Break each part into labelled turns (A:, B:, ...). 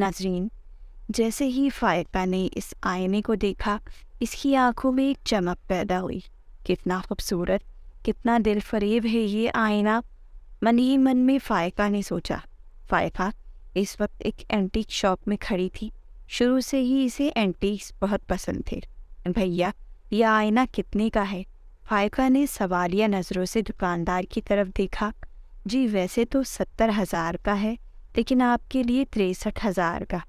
A: नाजरीन जैसे ही फायदा ने इस आईने को देखा इसकी आंखों में एक चमक पैदा हुई कितना खूबसूरत कितना दिल फरेब है ये आईना मन ही मन में फ़ायका ने सोचा फ़ायका इस वक्त एक एंटीक शॉप में खड़ी थी शुरू से ही इसे एंटीक्स बहुत पसंद थे भैया यह आईना कितने का है फ़ायका ने सवालिया नज़रों से दुकानदार की तरफ देखा जी वैसे तो सत्तर हज़ार का है लेकिन आपके लिए तिरसठ हज़ार का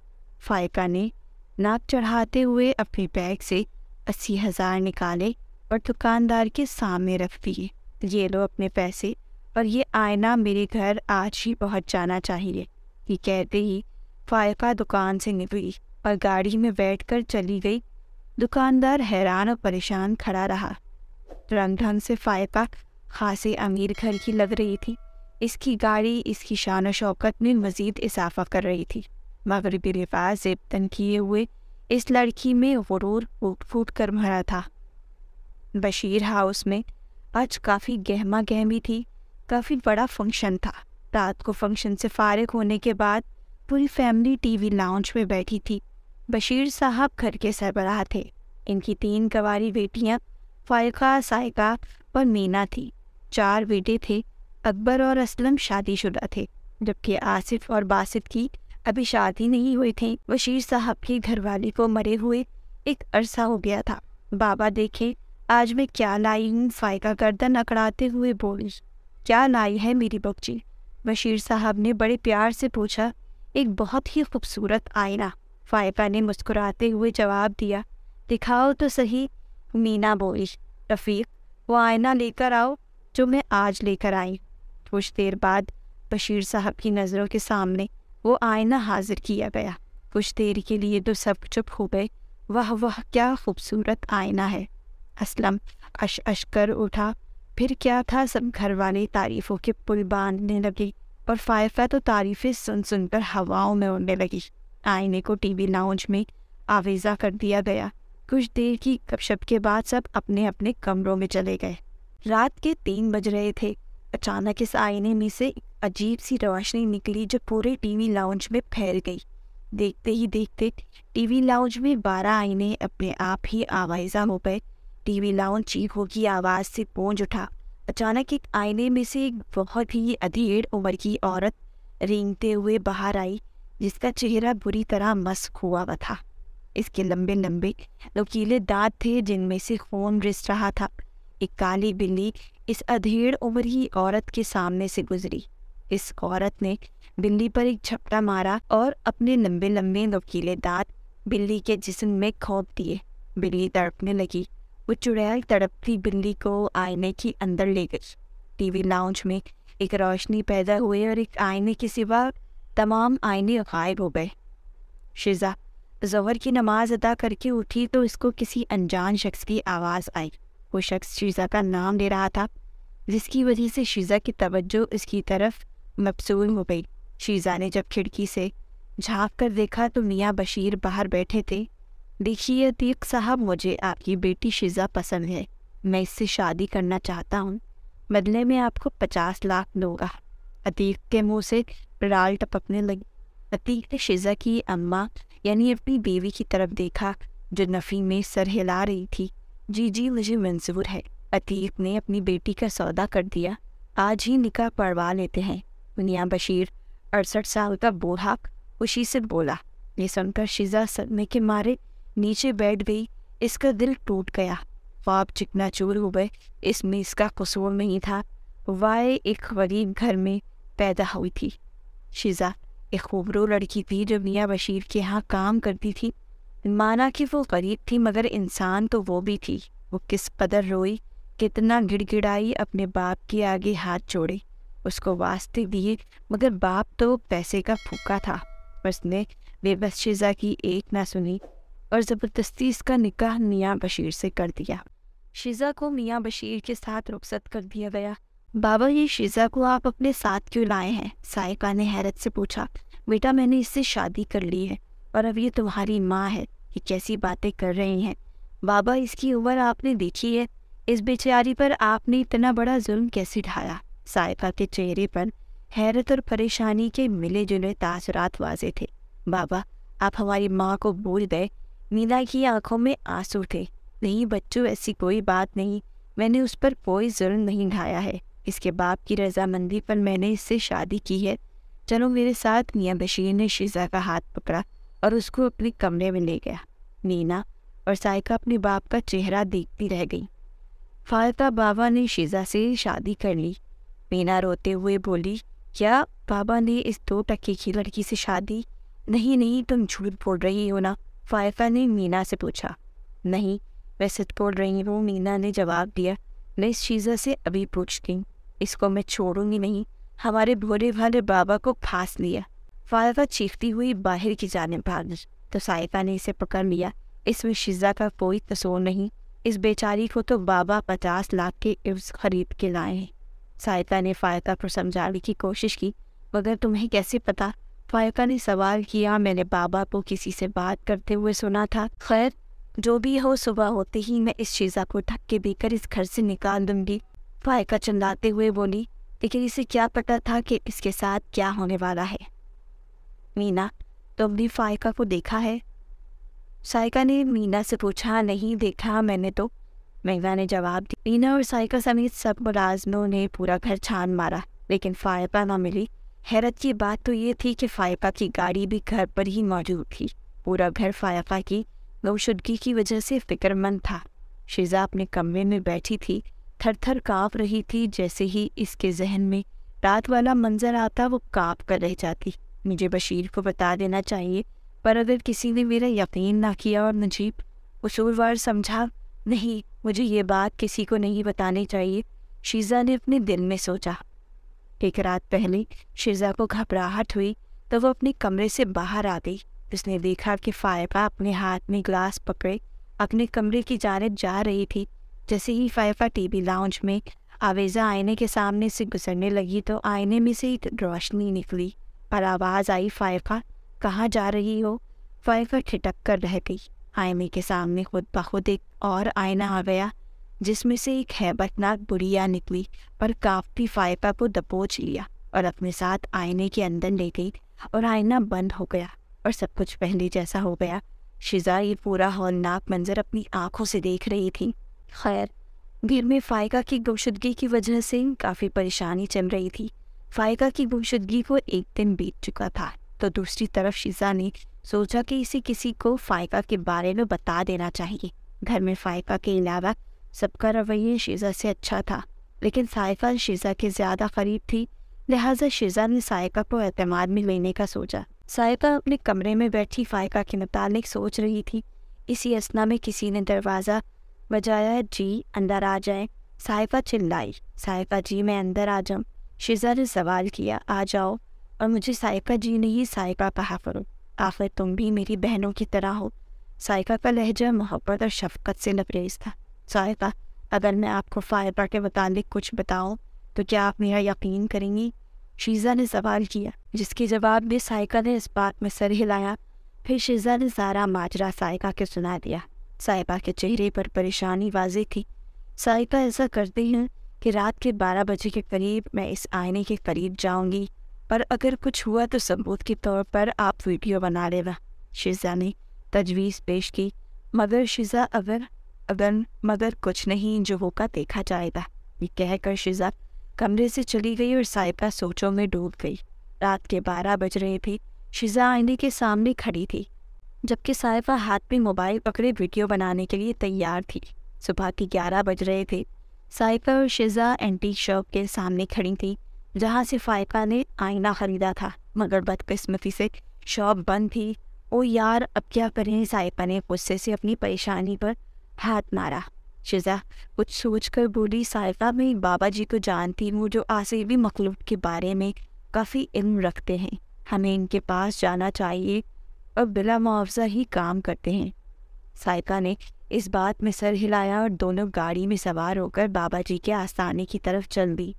A: फायका ने नाक चढ़ाते हुए अपने बैग से अस्सी हज़ार निकाले और दुकानदार के सामने रख दिए ये लो अपने पैसे और ये आईना मेरे घर आज ही पहुंच जाना चाहिए ये कहते ही फायका दुकान से निकली और गाड़ी में बैठकर चली गई दुकानदार हैरान और परेशान खड़ा रहा रंग ढंग से फायका खासे अमीर घर की लग रही थी इसकी गाड़ी इसकी शान शौकत में मज़ीद इजाफा कर रही थी मगरबी रिवाज तन किए हुए इस लड़की में गुरूर फूट फूट कर भरा था बशीर हाउस में आज काफ़ी गहमा गहमी थी काफ़ी बड़ा फंक्शन था रात को फंक्शन से फारग होने के बाद पूरी फैमिली टीवी लाउंज में बैठी थी बशीर साहब घर के सरबराह थे इनकी तीन गवारी बेटियाँ फायका सायका और मीना थी चार बेटे थे अकबर और असलम शादीशुदा थे जबकि आसिफ और बासित की अभी शादी नहीं हुई थी बशीर साहब की घरवाली को मरे हुए एक अरसा हो गया था बाबा देखे आज मैं क्या लाई हूँ फायका गर्दन अकड़ाते हुए बोल क्या लाई है मेरी बगची बशीर साहब ने बड़े प्यार से पूछा एक बहुत ही खूबसूरत आईना फायका ने मुस्कुराते हुए जवाब दिया दिखाओ तो सही मीना बोली रफ़ीक वो आईना लेकर आओ जो मैं आज लेकर आई कुछ देर बाद बशीर साहब की नज़रों के सामने वो आईना हाजिर किया गया कुछ देर के लिए तो सब चुप हो गए वह वह क्या खूबसूरत आईना है असलम अश अश कर उठा फिर क्या था सब घर वाले तारीफ़ों के पुल बांधने लगे और फायफा तो तारीफ़ें सुन सुनकर हवाओं में उड़ने लगी आईने को टीवी लाउंज में आवेजा कर दिया गया कुछ देर की गपशप के बाद सब अपने अपने कमरों में चले गए रात के तीन बज रहे थे अचानक इस आईने में से अजीब सी रोशनी निकली जो पूरे टीवी लाउंज में फैल गई देखते ही देखते टीवी लाउंज में बारह आईने अपने आप ही आवाजा हो गए टीवी लाउंज चीखों की आवाज़ से पूंज उठा अचानक एक आईने में से एक बहुत ही अधेड़ उम्र की औरत रेंगते हुए बाहर आई जिसका चेहरा बुरी तरह मस्क हुआ हुआ था इसके लंबे लंबे नकीले दांत थे जिनमें से खून रिस रहा था एक काली बिल्ली इस अधेड़ उम्र ही औरत के सामने से गुजरी इस औरत ने बिल्ली पर एक झपटा मारा और अपने लंबे लंबे नुकीले दांत बिल्ली के जिस्म में खोप दिए बिल्ली तड़पने लगी वो चुड़ैल तड़पती बिल्ली को आईने के अंदर ले गई टीवी लाउंज में एक रोशनी पैदा हुई और एक आईने के सिवा तमाम आईने गायब हो गए शिजा जहर की नमाज अदा करके उठी तो इसको किसी अनजान शख्स की आवाज़ आई वो शख्स शीजा का नाम ले रहा था जिसकी वजह से शीज़ा की तवज्जो इसकी तरफ मबसूम हो गई शीज़ा ने जब खिड़की से झाँक कर देखा तो मियाँ बशीर बाहर बैठे थे देखिए अतीक साहब मुझे आपकी बेटी शीज़ा पसंद है मैं इससे शादी करना चाहता हूँ बदले में आपको पचास लाख दूंगा अतीक के मुंह से राल टपकने लगी अतीक ने शीज़ा की अम्मा यानी अपनी बीवी की तरफ देखा जो नफ़ी में सर हिला रही थी जी जी मुझे मंजूर है अतीक ने अपनी बेटी का सौदा कर दिया आज ही निकाह पढ़वा लेते हैं मुनिया बशीर अड़सठ साल का बूढ़ा खुशी से बोला ये सुनकर शिजा सदमे के मारे नीचे बैठ गई इसका दिल टूट गया ख्वाब चिकना चूर हो गए इसमें इसका कसूर नहीं था वाय एक गरीब घर में पैदा हुई थी शिजा एक खूबरू लड़की थी जो मियाँ बशीर के यहाँ काम करती थी माना कि वो गरीब थी मगर इंसान तो वो भी थी वो किस कदर रोई कितना गिड़गिड़ाई अपने बाप के आगे हाथ जोड़े उसको वास्ते दिए मगर बाप तो पैसे का फूका था उसने बेबस शिजा की एक ना सुनी और ज़बरदस्ती इसका निकाह मियाँ बशीर से कर दिया शिजा को मियाँ बशीर के साथ रुखसत कर दिया गया बाबा ये शिजा को आप अपने साथ क्यों लाए हैं सायका ने हैरत से पूछा बेटा मैंने इससे शादी कर ली है और अब ये तुम्हारी माँ है ये कैसी बातें कर रही हैं बाबा इसकी उम्र आपने देखी है इस बेचारी पर आपने इतना बड़ा जुल्म कैसे ढाया साहिबा के चेहरे पर हैरत और परेशानी के मिले जुले तासरात वाजे थे बाबा आप हमारी माँ को बोल गए मीना की आंखों में आंसू थे नहीं बच्चों ऐसी कोई बात नहीं मैंने उस पर कोई जुल्म नहीं ढाया है इसके बाप की रजामंदी पर मैंने इससे शादी की है चलो मेरे साथ मियाँ बशीर ने शीजा का हाथ पकड़ा और उसको अपने कमरे में ले गया मीना और सायका अपने बाप का चेहरा देखती रह गई फालता बाबा ने शीजा से शादी कर ली मीना रोते हुए बोली क्या बाबा ने इस दो टक्के की लड़की से शादी नहीं नहीं तुम झूठ बोल रही हो ना फायफा ने मीना से पूछा नहीं मैं सच तो बोल रही हूँ मीना ने जवाब दिया मैं इस शीजा से अभी पूछती इसको मैं छोड़ूंगी नहीं हमारे भोले भाले बाबा को फांस लिया फायफा चीखती हुई बाहर की जाने भाग तो साइफा ने इसे पकड़ लिया इसमें शीजा का कोई कसूर नहीं इस बेचारी को तो बाबा पचास लाख के इर्ज खरीद के लाए हैं सायका ने फायका को समझाने की कोशिश की मगर तुम्हें कैसे पता फायका ने सवाल किया मैंने बाबा को किसी से बात करते हुए सुना था खैर जो भी हो सुबह होते ही मैं इस शीज़ा को ढक के देकर इस घर से निकाल दूंगी फायका चंदाते हुए बोली लेकिन इसे क्या पता था कि इसके साथ क्या होने वाला है मीना तुमने फायका को देखा है साइका ने मीना से पूछा नहीं देखा मैंने तो मेघना ने जवाब दिया मीना और साइका समेत सब मुलाजमों ने पूरा घर छान मारा लेकिन फायपा ना मिली हैरत की बात तो ये थी कि फायपा की गाड़ी भी घर पर ही मौजूद थी पूरा घर फायपा की गौशुदगी की वजह से फिक्रमंद था शिजा अपने कमरे में बैठी थी थर थर काँप रही थी जैसे ही इसके जहन में रात वाला मंजर आता वो काँप कर रह जाती मुझे बशीर को बता देना चाहिए पर अगर किसी ने मेरा यकीन ना किया और नजीब कसूरवार समझा नहीं मुझे ये बात किसी को नहीं बतानी चाहिए शीजा ने अपने दिल में सोचा एक रात पहले शीजा को घबराहट हुई तो वो अपने कमरे से बाहर आ गई उसने देखा कि फायफा अपने हाथ में ग्लास पकड़े अपने कमरे की जानब जा रही थी जैसे ही फायफा टीवी लाउंज में आवेज़ा आईने के सामने से गुजरने लगी तो आईने में से एक रोशनी निकली पर आवाज़ आई फायफा कहाँ जा रही हो फाइफर ठिटक कर रह गई आयमी के सामने खुद ब खुद एक और आईना आ गया जिसमें से एक हैबतनाक बुढ़िया निकली और काफ़ी फाइफा को दबोच लिया और अपने साथ आईने के अंदर ले गई और आईना बंद हो गया और सब कुछ पहले जैसा हो गया शिजा ये पूरा हौलनाक मंजर अपनी आंखों से देख रही थी खैर घर में फायका की गुमशुदगी की वजह से काफ़ी परेशानी चल रही थी फायका की गुमशुदगी को एक दिन बीत चुका था तो दूसरी तरफ शीजा ने सोचा कि इसे किसी को फायका के बारे में बता देना चाहिए घर में फायका के अलावा सबका रवैया शीजा से अच्छा था लेकिन सायका शीजा के ज़्यादा करीब थी लिहाजा शीजा ने सायका को अतमाद में लेने का सोचा सायका अपने कमरे में बैठी फायका के मुतालिक सोच रही थी इसी असना में किसी ने दरवाज़ा बजाया जी अंदर आ जाए सायका चिल्लाई सायका जी मैं अंदर आ जाऊँ शीजा ने सवाल किया आ जाओ और मुझे साइका जी ने ही साइका कहा करो आखिर तुम भी मेरी बहनों की तरह हो साइका का लहजा मोहब्बत और शफकत से लबरेज था साइका अगर मैं आपको फायदा के मुतालिक कुछ बताऊँ तो क्या आप मेरा यकीन करेंगी शीज़ा ने सवाल किया जिसके जवाब में साइका ने इस बात में सर हिलाया फिर शीज़ा ने सारा माजरा साइका के सुना दिया साहिबा के चेहरे पर परेशानी वाजी थी सायका ऐसा करती हैं कि रात के बारह बजे के करीब मैं इस आईने के करीब जाऊंगी पर अगर कुछ हुआ तो सबूत के तौर पर आप वीडियो बना लेना शिजा ने तजवीज़ पेश की मगर शिजा अगर अगर मगर कुछ नहीं जो होगा देखा जाएगा ये कहकर शिजा कमरे से चली गई और साइबा सोचों में डूब गई रात के बारह बज रहे थे शिजा आईने के सामने खड़ी थी जबकि साइबा हाथ में मोबाइल पकड़े वीडियो बनाने के लिए तैयार थी सुबह के ग्यारह बज रहे थे साहिबा और शिजा एंटी शॉप के सामने खड़ी थी जहाँ से फ़ायका ने आईना ख़रीदा था मगर बदकस्मती से शॉप बंद थी ओ यार अब क्या करें साइपा ने गुस्से से अपनी परेशानी पर हाथ मारा शिजा कुछ सोच कर बोली साइफा मैं बाबा जी को जानती हूँ जो आसिबी मखलूक के बारे में काफ़ी इल्म रखते हैं हमें इनके पास जाना चाहिए और बिला मुआवजा ही काम करते हैं साइका ने इस बात में सर हिलाया और दोनों गाड़ी में सवार होकर बाबा जी के आस्थाने की तरफ चल दी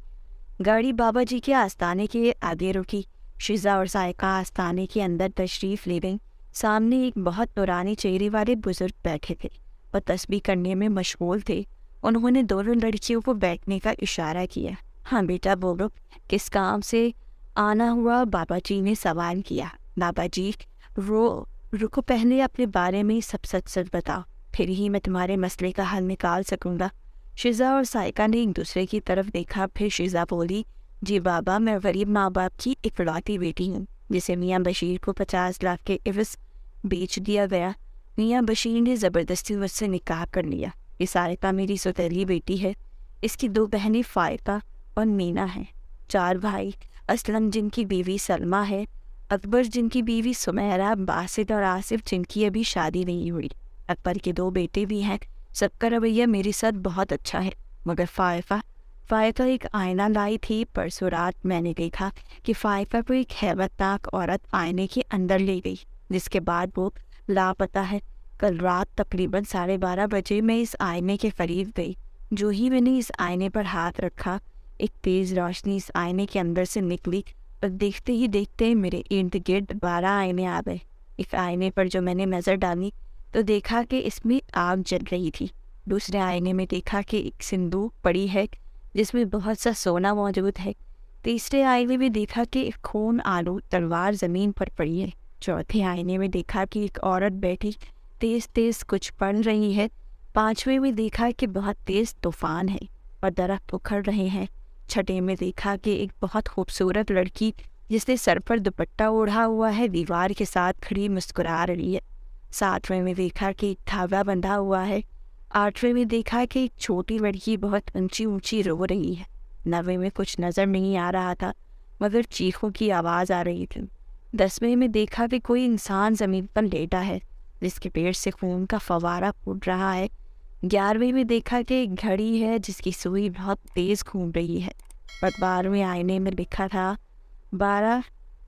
A: गाड़ी बाबा जी के आस्थाने के आगे रुकी शिजा और सायका आस्थाने के अंदर तशरीफ ले गई सामने एक बहुत पुराने चेहरे वाले बुजुर्ग बैठे थे और तस्बी करने में मशगूल थे उन्होंने दोनों लड़कियों को बैठने का इशारा किया हाँ बेटा बोलो किस काम से आना हुआ बाबा जी ने सवाल किया बाबा जी रो रुको पहले अपने बारे में सब सच सच बताओ फिर ही मैं तुम्हारे मसले का हल निकाल सकूंगा शिजा और सायका ने एक दूसरे की तरफ देखा फिर शिजा बोली जी बाबा मैं गरीब माँ बाप की इकलौती बेटी हूँ जिसे मियाँ बशीर को पचास लाख के इवस बेच दिया गया मियाँ बशीर ने ज़बरदस्ती मुझसे निकाह कर लिया ये सायका मेरी सौतेली बेटी है इसकी दो बहनें फ़ायका और मीना हैं चार भाई असलम जिनकी बीवी सलमा है अकबर जिनकी बीवी सुमेरा बासित और आसिफ जिनकी अभी शादी नहीं हुई अकबर के दो बेटे भी हैं सबका रवैया मेरे साथ बहुत अच्छा है मगर फायफा फायफा एक आईना लाई थी परसों रात मैंने देखा कि फायफा को एक हैबतनाक औरत आईने के अंदर ले गई जिसके बाद वो लापता है कल रात तकरीबन साढ़े बारह बजे मैं इस आईने के करीब गई जो ही मैंने इस आईने पर हाथ रखा एक तेज़ रोशनी इस आईने के अंदर से निकली और देखते ही देखते मेरे इर्द गिर्द बारह आईने आ गए इस आईने पर जो मैंने नज़र डाली तो देखा कि इसमें आग जल रही थी दूसरे आईने में देखा कि एक सिंदूक पड़ी है जिसमें बहुत सा सोना मौजूद है तीसरे आईने में देखा कि एक खून आलू तलवार ज़मीन पर पड़ी है चौथे आईने में देखा कि एक औरत बैठी तेज़ तेज़ कुछ पढ़ रही है पाँचवें में देखा कि बहुत तेज़ तूफान है और दरख्त उखड़ रहे हैं छठे में देखा कि एक बहुत खूबसूरत लड़की जिसने सर पर दुपट्टा ओढ़ा हुआ है दीवार के साथ खड़ी मुस्कुरा रही है सातवें में देखा कि धागा बंधा हुआ है आठवें में देखा कि छोटी लड़की बहुत ऊंची ऊंची रो रही है नवे में कुछ नज़र नहीं आ रहा था मगर चीखों की आवाज़ आ रही थी दसवें में देखा कि कोई इंसान ज़मीन पर लेटा है जिसके पेट से खून का फवारा फूट रहा है ग्यारहवें में देखा कि एक घड़ी है जिसकी सुई बहुत तेज़ घूम रही है बट बारहवें आईने में लिखा था बारह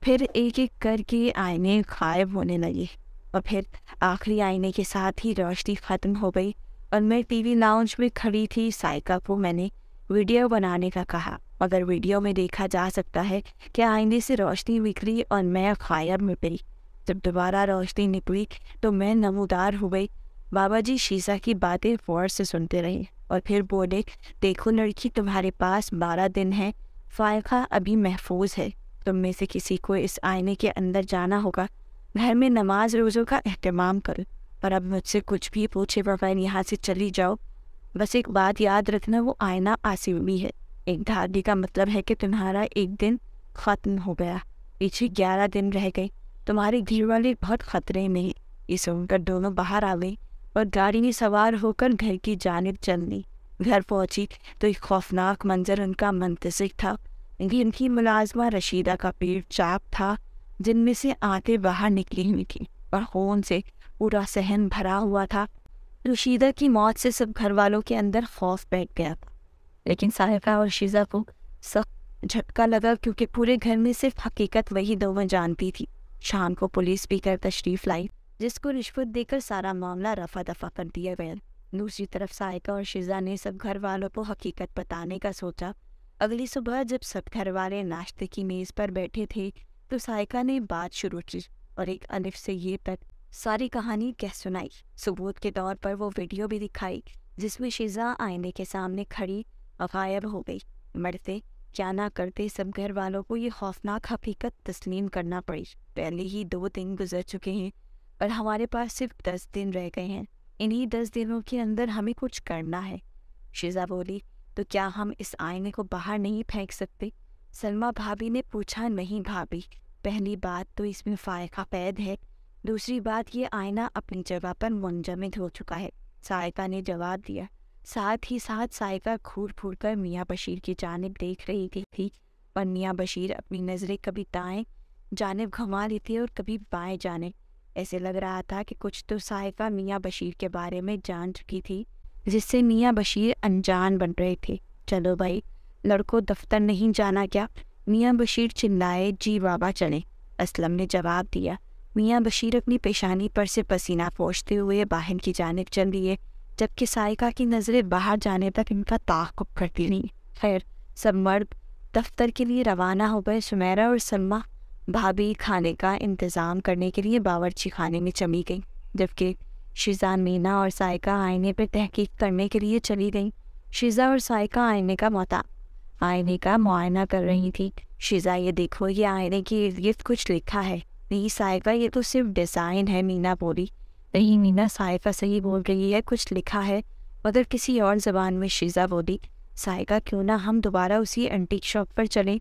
A: फिर एक एक करके आईने गायब होने लगे और फिर आखिरी आईने के साथ ही रोशनी ख़त्म हो गई और मैं टीवी लाउंज में खड़ी थी साइका को मैंने वीडियो बनाने का कहा मगर वीडियो में देखा जा सकता है कि आईने से रोशनी बिखरी और मैं खायर में पड़ी जब दोबारा रोशनी निकली तो मैं नमोदार हो गई बाबा जी शीशा की बातें फौर से सुनते रहे और फिर बोले देखो लड़की तुम्हारे पास बारह दिन है फायखा अभी महफूज है तुम में से किसी को इस आईने के अंदर जाना होगा घर में नमाज रोज़ों का अहतमाम करो पर अब मुझसे कुछ भी पूछे बगैर यहाँ से चली जाओ बस एक बात याद रखना वो आयना भी है एक धागे का मतलब है कि तुम्हारा एक दिन ख़त्म हो गया पीछे ग्यारह दिन रह गए तुम्हारे घर वाले बहुत ख़तरे में है ये सुनकर दोनों बाहर आ गए और गाड़ी में सवार होकर घर की जानब चल ली घर पहुंची तो एक खौफनाक मंजर उनका मंतजिक था इनकी मुलाजमा रशीदा का पेट चाप था जिनमें से आते बाहर निकली हुई थी और खून से पूरा सहन भरा हुआ था रुशीदा की मौत से सब घर वालों के अंदर खौफ बैठ गया था लेकिन साहिका और शीजा को सख्त झटका लगा क्योंकि पूरे घर में सिर्फ हकीकत वही दोवें जानती थी शाम को पुलिस भी कर तशरीफ़ लाई जिसको रिश्वत देकर सारा मामला रफा दफा कर दिया गया दूसरी तरफ सायका और शिजा ने सब घर वालों को हकीकत बताने का सोचा अगली सुबह जब सब घर वाले नाश्ते की मेज़ पर बैठे थे तो सायका ने बात शुरू की और एक अलिफ से ये तक सारी कहानी कह सुनाई सबूत के तौर पर वो वीडियो भी दिखाई जिसमें शिजा आईने के सामने खड़ी और गायब हो गई मरते क्या ना करते सब घर वालों को ये खौफनाक हकीकत तस्लीम करना पड़ी पहले ही दो दिन गुजर चुके हैं और हमारे पास सिर्फ दस दिन रह गए हैं इन्हीं दस दिनों के अंदर हमें कुछ करना है शिजा बोली तो क्या हम इस आईने को बाहर नहीं फेंक सकते सलमा भाभी ने पूछा नहीं भाभी पहली बात तो इसमें फायका पैद है दूसरी बात ये आईना अपनी जगह पर मुंजमद हो चुका है सायका ने जवाब दिया साथ ही साथ सायका घूर फूर कर मियाँ बशीर की जानब देख रही थी थी पर मियाँ बशीर अपनी नज़रें कभी दाएँ जानब घुमा लेते और कभी बाएँ जाने ऐसे लग रहा था कि कुछ तो सायका मियाँ बशीर के बारे में जान चुकी थी जिससे मियाँ बशीर अनजान बन रहे थे चलो भाई लड़कों दफ्तर नहीं जाना क्या मियाँ बशीर चिल्लाए जी बाबा चले असलम ने जवाब दिया मियाँ बशीर अपनी पेशानी पर से पसीना पोछते हुए बाहर की जानब चल दिए जबकि सायका की नज़रें बाहर जाने तक इनका ताकुब करती रहीं खैर सब मर्द दफ्तर के लिए रवाना हो गए सुमेरा और सलमा भाभी खाने का इंतज़ाम करने के लिए बावरची खाने में चली गई जबकि शिजा मीना और सायका आईने पर तहकीक करने के लिए चली गई शीज़ा और सायका आईने का मोहताब आईने का मुआयना कर रही थी शिजा ये देखो ये आईने के इर्द गिर्द कुछ लिखा है नहीं साइफा ये तो सिर्फ डिज़ाइन है मीना बोली नहीं मीना साइफा सही बोल रही है कुछ लिखा है मगर किसी और ज़बान में शीज़ा बोली साइका क्यों ना हम दोबारा उसी एंटीक शॉप पर चलें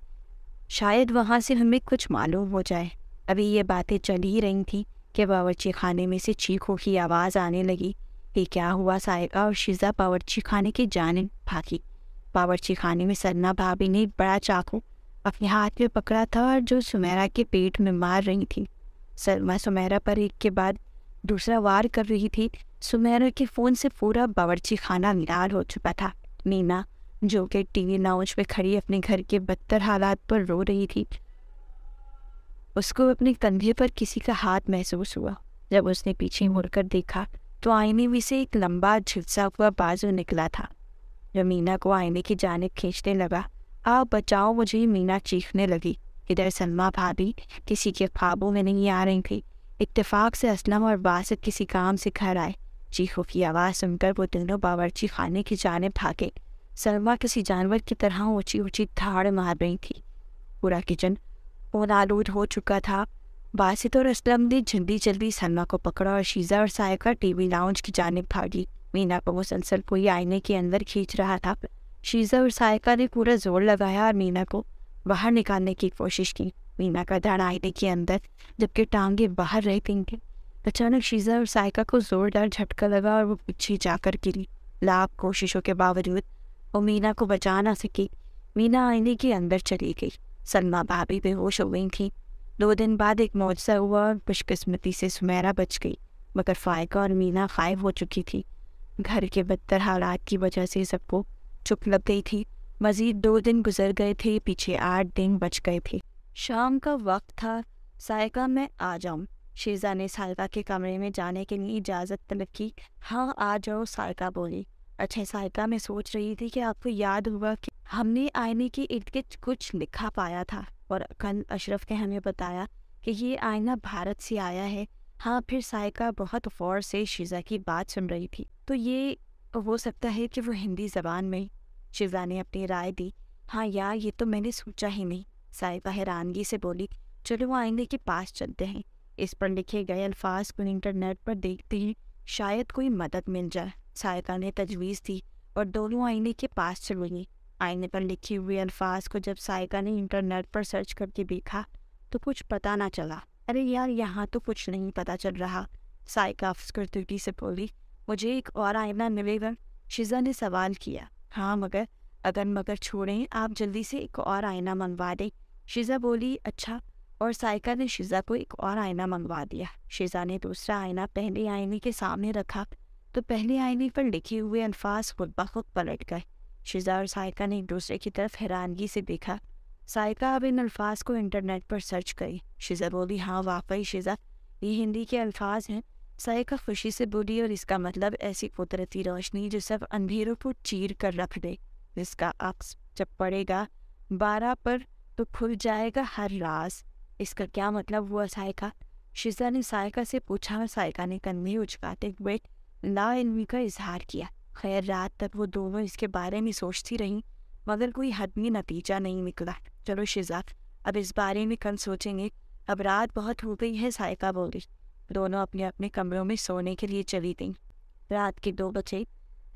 A: शायद वहाँ से हमें कुछ मालूम हो जाए अभी ये बातें चल ही रही थी कि बावरची खाने में से चीखों की आवाज़ आने लगी ये क्या हुआ साइका और शीज़ा बावरची खाने की जाने भागी बावर्ची खाने में सरना भाभी ने बड़ा चाकू अपने हाथ में पकड़ा था और जो सुमेरा के पेट में मार रही थी सरमा सुमेरा पर एक के बाद दूसरा वार कर रही थी सुमेरा के फ़ोन से पूरा बावर्ची खाना निराल हो चुका था मीना जो कि टीवी नाउच पे खड़ी अपने घर के बदतर हालात पर रो रही थी उसको अपने कंधे पर किसी का हाथ महसूस हुआ जब उसने पीछे मुड़कर देखा तो आईने में से एक लंबा झुलसा हुआ बाजू निकला था जब मीना को आईने की जानब खींचने लगा आप बचाओ मुझे मीना चीखने लगी इधर सलमा भाभी किसी के ख्वाबों में नहीं आ रही थी इतफाक से असलम और बासित किसी काम से घर आए चीखों की आवाज़ सुनकर वो दोनों बावरची खाने की जानब भागे सलमा किसी जानवर की तरह ऊंची ऊंची धाड़ मार रही थी पूरा किचन ओन आलूद हो चुका था बासित और असलम ने जल्दी जल्दी सलमा को पकड़ा और शीज़ा और सायका टीवी लाउंज की जानब भागी मीना को मुसलसल कोई आईने के अंदर खींच रहा था शीजा और सायका ने पूरा जोर लगाया और मीना को बाहर निकालने की कोशिश की मीना का धड़ आईने के अंदर जबकि टांगे बाहर रह गई थी अचानक शीजा और सायका को जोरदार झटका लगा और वो पीछे जाकर गिरी लाभ कोशिशों के बावजूद वो मीना को बचा ना सकी मीना आईने के अंदर चली गई सलमा भाभी बेहोश हो गई थी दो दिन बाद एक मुआवजा हुआ और खुशकस्मती से सुमेरा बच गई मगर फायका और मीना गायब हो चुकी थी घर के बदतर हालात की वजह से सबको चुप लग गई थी मज़ीद दो दिन गुजर गए थे पीछे आठ दिन बच गए थे शाम का वक्त था सायका मैं आ जाऊँ शेजा ने सायका के कमरे में जाने के लिए इजाज़त तलब की हाँ आ जाओ सायका बोली अच्छा सायका मैं सोच रही थी कि आपको याद हुआ कि हमने आईने के इर्द गिर्द कुछ लिखा पाया था और कल अशरफ ने हमें बताया कि ये आईना भारत से आया है हाँ फिर सायका बहुत गौर से शीजा की बात सुन रही थी तो ये हो सकता है कि वो हिंदी ज़बान में शिजा ने अपनी राय दी हाँ यार ये तो मैंने सोचा ही नहीं साहिबा हैरानगी से बोली चलो वो आईने के पास चलते हैं इस पर लिखे गए अल्फाज को इंटरनेट पर देखते हैं शायद कोई मदद मिल जाए साहिबा ने तजवीज़ दी और दोनों आईने के पास चल गई आईने पर लिखे हुए अल्फाज को जब साहिबा ने इंटरनेट पर सर्च करके देखा तो कुछ पता ना चला अरे यार यहाँ तो कुछ नहीं पता चल रहा साइका अफसकर्दगी से बोली मुझे एक और आईना मिलेगा शिजा ने सवाल किया हाँ मगर अगर मगर छोड़ें आप जल्दी से एक और आईना मंगवा दें शिजा बोली अच्छा और साइका ने शिजा को एक और आईना मंगवा दिया शिजा ने दूसरा आईना पहले आईने के सामने रखा तो पहले आईने पर लिखे हुए अल्फाज खुद ब खुद पलट गए शिजा और साइका ने एक दूसरे की तरफ हैरानगी से देखा साइका अब इन अल्फाज को इंटरनेट पर सर्च करी शिजा बोली हाँ वाकई शिजा ये हिंदी के अल्फाज हैं सायका खुशी से बोली और इसका मतलब ऐसी कुदरती रोशनी जो सब अंधेरों को चीर कर रख दे इसका अक्स जब पड़ेगा बारह पर तो खुल जाएगा हर राज इसका क्या मतलब हुआ सायका शिजा ने सायका से पूछा और सायका ने कंधे उचकाते हुए ना का इजहार किया खैर रात तक वो दोनों इसके बारे में सोचती रहीं मगर कोई हदमी नतीजा नहीं निकला चलो शिजा अब इस बारे में कल सोचेंगे अब रात बहुत हो गई है सायका बोली दोनों अपने अपने कमरों में सोने के लिए चली गई रात के दो बजे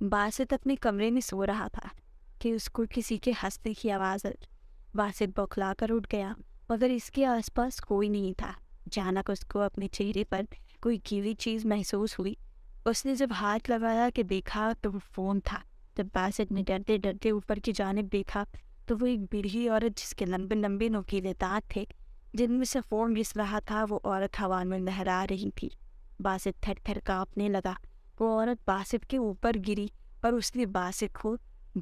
A: बासित अपने कमरे में सो रहा था कि उसको किसी के हंसने की आवाज़ आई बासित बौखला कर उठ गया मगर इसके आसपास कोई नहीं था अचानक उसको अपने चेहरे पर कोई गीली चीज़ महसूस हुई उसने जब हाथ लगाया कि देखा तो वो फ़ोन था जब बासित ने डरते डरते ऊपर की जानब देखा तो वो एक बूढ़ी औरत जिसके लंबे लंबे नोकीले दाँत थे जिनमें से फ़ोन घिस रहा था वो औरत हवा में लहरा रही थी बासित थर थर काँपने लगा वो औरत बासित के ऊपर गिरी पर उसने बासित को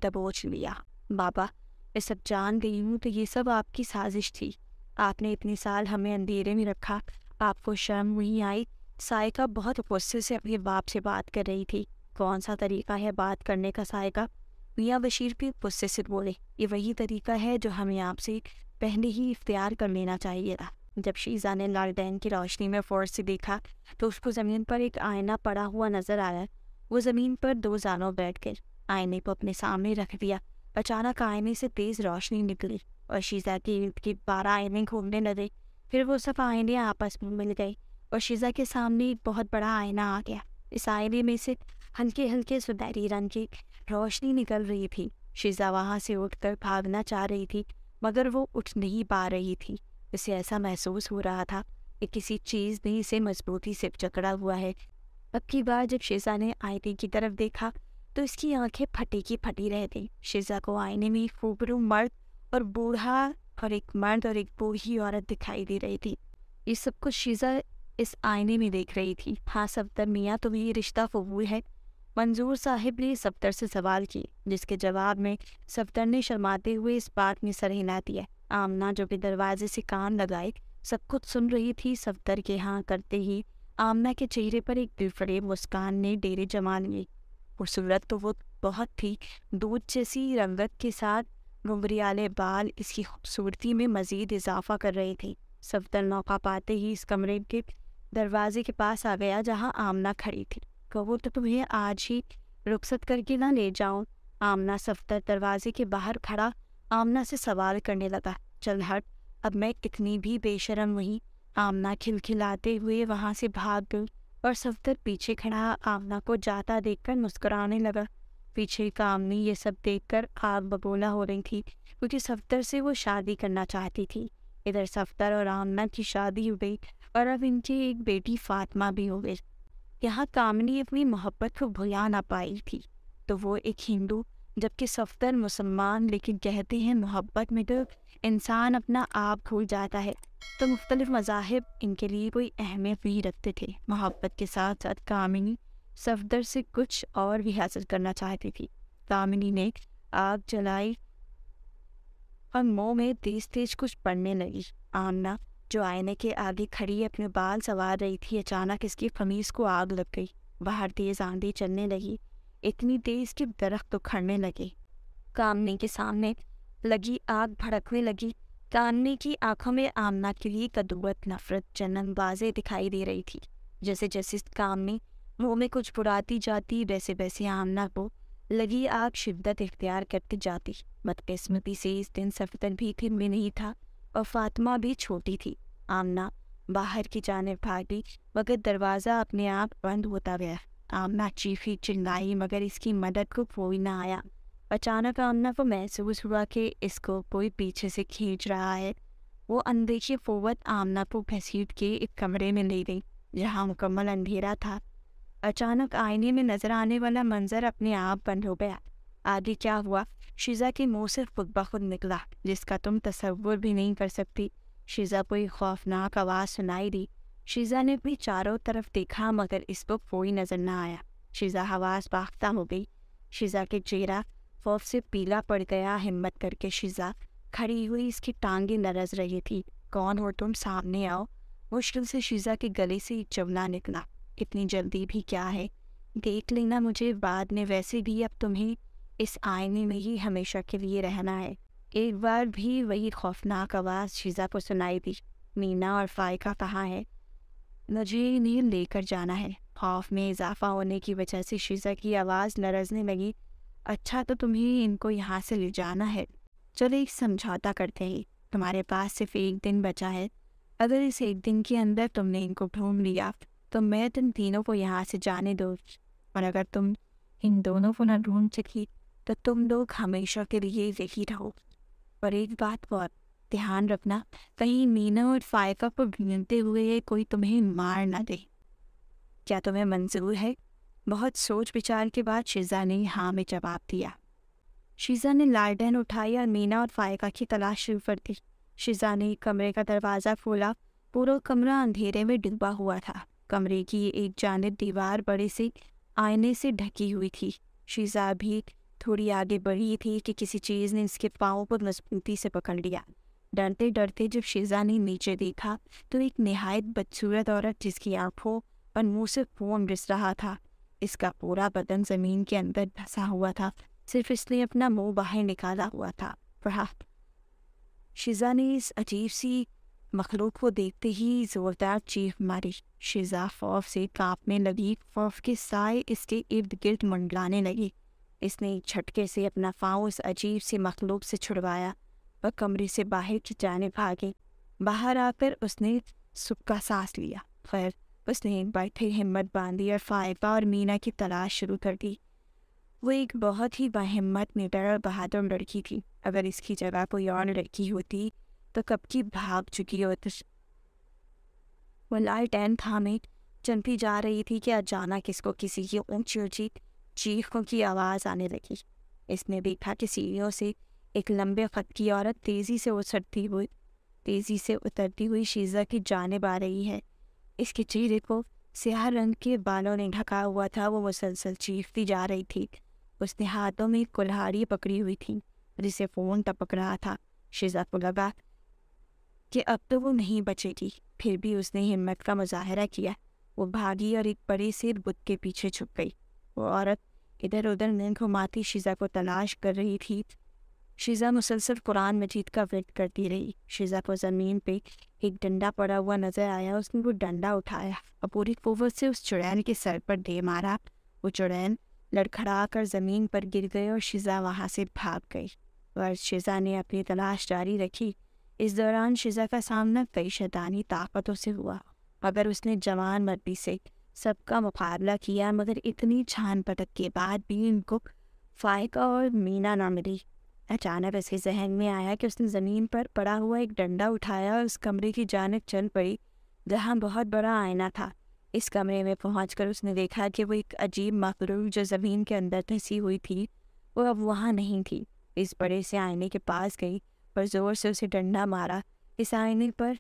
A: दबोच लिया बाबा मैं सब जान गई हूँ तो ये सब आपकी साजिश थी आपने इतने साल हमें अंधेरे में रखा आपको शर्म नहीं आई सायका बहुत गुस्से से अपने बाप से बात कर रही थी कौन सा तरीका है बात करने का सायका मियाँ बशीर भी गुस्से से बोले ये वही तरीका है जो हमें आपसे पहले ही इख्तियार कर लेना चाहिए था जब शीजा ने लालटेन की रोशनी में फ़ौर से देखा तो उसको ज़मीन पर एक आईना पड़ा हुआ नज़र आया वो ज़मीन पर दो जानों बैठ कर आईने को अपने सामने रख दिया अचानक आईने से तेज़ रोशनी निकली और शीजा के इर्द गिर्द बारह आईने घूमने लगे फिर वो सब आईने आपस में मिल गए और शीजा के सामने एक बहुत बड़ा आईना आ गया इस आईने में से हल्के हल्के सुनहरी रंग की रोशनी निकल रही थी शीजा वहाँ से उठकर भागना चाह रही थी मगर वो उठ नहीं पा रही थी उसे ऐसा महसूस हो रहा था कि किसी चीज़ ने इसे मजबूती से जकड़ा हुआ है अब की बार जब शेजा ने आईने की तरफ देखा तो इसकी आंखें फटी की फटी रह गई शेजा को आईने में फूबरू मर्द और बूढ़ा और एक मर्द और एक बूढ़ी औरत दिखाई दे रही थी ये सब कुछ शेजा इस आईने में देख रही थी हाँ सफदर मियाँ तुम्हें तो ये रिश्ता फबूल है मंजूर साहिब ने सफ्तर से सवाल की जिसके जवाब में सफ्तर ने शर्माते हुए इस बात में सर हिला दिया आमना जो कि दरवाजे से कान लगाए सब कुछ सुन रही थी सफ्तर के हाँ करते ही आमना के चेहरे पर एक दिलफड़े मुस्कान ने डेरे जमा लिए खूबसूरत तो वो बहुत थी दूध जैसी रंगत के साथ घुमरियाले बाल इसकी खूबसूरती में मज़ीद इजाफा कर रहे थे सफदर नौका पाते ही इस कमरे के दरवाजे के पास आ गया जहाँ आमना खड़ी थी कहो तो तुम्हें आज ही रुखसत करके ना ले जाऊँ आमना सफदर दरवाजे के बाहर खड़ा आमना से सवाल करने लगा चल हट अब मैं कितनी भी बेशरम हुई आमना खिलखिलाते हुए वहाँ से भाग गई और सफ्तर पीछे खड़ा आमना को जाता देखकर मुस्कुराने लगा पीछे का आमनी ये सब देखकर आग बबोला हो रही थी क्योंकि सफदर से वो शादी करना चाहती थी इधर सफदर और आमना की शादी हो गई और अब इनकी एक बेटी फातिमा भी हो गई यहाँ कामनी अपनी मोहब्बत को भुला ना पाई थी तो वो एक हिंदू जबकि सफदर मुसलमान लेकिन कहते हैं मोहब्बत में तो इंसान अपना आप भूल जाता है तो मुख्तलिफ मजाहब इनके लिए कोई अहमियत नहीं रखते थे मोहब्बत के साथ साथ कामिनी सफदर से कुछ और भी हासिल करना चाहती थी कामिनी ने आग जलाई और मुँह में तेज तेज कुछ पड़ने लगी आमना जो आईने के आगे खड़ी अपने बाल संवार रही थी अचानक इसकी फमीज को आग लग गई बाहर तेज आंधी चलने लगी इतनी तेज कि दरख्त उखड़ने तो लगे कामने के सामने लगी आग भड़कने लगी कामने की आंखों में आमना के लिए कदूवत नफरत जन्म बाजे दिखाई दे रही थी जैसे जैसे कामने मुंह में कुछ बुराती जाती वैसे वैसे आमना को लगी आग शिद्दत इख्तियार करती जाती बदकिस्मती से इस दिन सफदन भी फिर में नहीं था और फातिमा भी छोटी थी आमना बाहर की जानब भागी मगर दरवाज़ा अपने आप बंद होता गया आमना चीखी चिल्लाई मगर इसकी मदद को कोई ना आया अचानक आमना को महसूस हुआ कि इसको कोई पीछे से खींच रहा है वो अनदेखी फोवत आमना को घसीट के एक कमरे में ले गई जहाँ मुकम्मल अंधेरा था अचानक आईने में नज़र आने वाला मंजर अपने आप बंद हो गया आदि क्या हुआ शीजा के मुंह से खुद ब खुद निकला जिसका तुम तस्वुर भी नहीं कर सकती शीजा को एक खौफनाक आवाज़ सुनाई दी शीजा ने भी चारों तरफ देखा मगर इस पर कोई नज़र ना आया शीजा आवाज़ बाख्ता हो गई शीजा के चेहरा खौफ से पीला पड़ गया हिम्मत करके शीजा खड़ी हुई इसकी टांगें नरज रही थी कौन हो तुम सामने आओ मुश्किल से शीजा के गले से एक जमला निकला इतनी जल्दी भी क्या है देख लेना मुझे बाद में वैसे भी अब तुम्हें इस आईने में ही हमेशा के लिए रहना है एक बार भी वही खौफनाक आवाज़ शीजा को सुनाई दी मीना और फाइका कहाँ है मुझे नींद लेकर जाना है खौफ में इजाफा होने की वजह से शीजा की आवाज़ नरजने लगी अच्छा तो तुम्हें इनको यहाँ से ले जाना है चलो एक समझौता करते हैं तुम्हारे पास सिर्फ एक दिन बचा है अगर इस एक दिन के अंदर तुमने इनको ढूंढ लिया तो मैं तुम तीनों को यहाँ से जाने दो और अगर तुम इन दोनों को ना ढूंढ सकी तो तुम लोग हमेशा के लिए यही रहो पर एक बात बहुत ध्यान रखना कहीं मीना और फायका को ढूंढते हुए कोई तुम्हें मार ना दे क्या तुम्हें मंजूर है बहुत सोच विचार के बाद शीजा ने हाँ में जवाब दिया शीजा ने लालटेन उठाई और मीना और फायका की तलाश शुरू कर दी शीजा ने कमरे का दरवाज़ा खोला पूरा कमरा अंधेरे में डूबा हुआ था कमरे की एक जानब दीवार बड़े से आईने से ढकी हुई थी शीजा भी थोड़ी आगे बढ़ी थी कि किसी चीज़ ने इसके पाँव को मजबूती से पकड़ लिया डरते डरते जब शेजा ने नीचे देखा तो एक नहायत बदसूरत औरत जिसकी आंखों और मुंह से फोन रिस रहा था इसका पूरा बदन ज़मीन के अंदर धंसा हुआ था सिर्फ इसलिए अपना मुंह बाहर निकाला हुआ था पढ़ा शिजा ने इस अजीब सी मखलूक को देखते ही ज़ोरदार चीख मारी शिजा फौफ से कांपने लगी फौफ के साए इसके इर्द गिर्द मंडलाने लगी इसने एक झटके से अपना पाँव उस अजीब सी मखलूब से छुड़वाया वह कमरे से बाहर की जाने भागी बाहर आकर उसने का सांस लिया खैर उसने एक फिर हिम्मत बांधी और फायबा और मीना की तलाश शुरू कर दी वो एक बहुत ही बहिम्मत निडर और बहादुर लड़की थी अगर इसकी जगह कोई और लड़की होती तो कब की भाग चुकी होती वो लाल था थामे चमकी जा रही थी कि अचानक किसको किसी की ऊंची ऊंची चीखों की आवाज़ आने लगी इसने देखा कि सीढ़ियों से एक लंबे खत की औरत तेज़ी से उतरती हुई तेज़ी से उतरती हुई शीजा की जानब आ रही है इसके चेहरे को स्याह रंग के बालों ने ढका हुआ था वो मुसलसल चीखती जा रही थी उसने हाथों में कुल्हाड़ी पकड़ी हुई थी जिसे फ़ोन टपक रहा था शीजा को लगा कि अब तो वो नहीं बचेगी फिर भी उसने हिम्मत का मुजाहरा किया वो भागी और एक बड़े से बुद्ध के पीछे छुप गई वो औरत इधर उधर नहीं घुमाती शीज़ा को तलाश कर रही थी शीज़ा मुसलसल कुरान मजीद का वेट करती रही शीज़ा को ज़मीन पे एक डंडा पड़ा हुआ नज़र आया उसने वो डंडा उठाया और पूरी कुवत से उस चुड़ैन के सर पर दे मारा वो चुड़ैन लड़खड़ा कर ज़मीन पर गिर गई और शीज़ा वहाँ से भाग गई और शीज़ा ने अपनी तलाश जारी रखी इस दौरान शीज़ा का सामना कई शैतानी ताकतों से हुआ मगर उसने जवान मर्दी से सबका मुकाबला किया मगर इतनी छान पटक के बाद भी इनको फाइक और मीना ना मिली अचानक उसके जहन में आया कि उसने ज़मीन पर पड़ा हुआ एक डंडा उठाया और उस कमरे की जानब चल पड़ी जहाँ बहुत बड़ा आईना था इस कमरे में पहुँच उसने देखा कि वो एक अजीब मखरूर जो ज़मीन के अंदर धंसी हुई थी वो अब वहाँ नहीं थी इस बड़े से आईने के पास गई और ज़ोर से उसे डंडा मारा इस आईने पर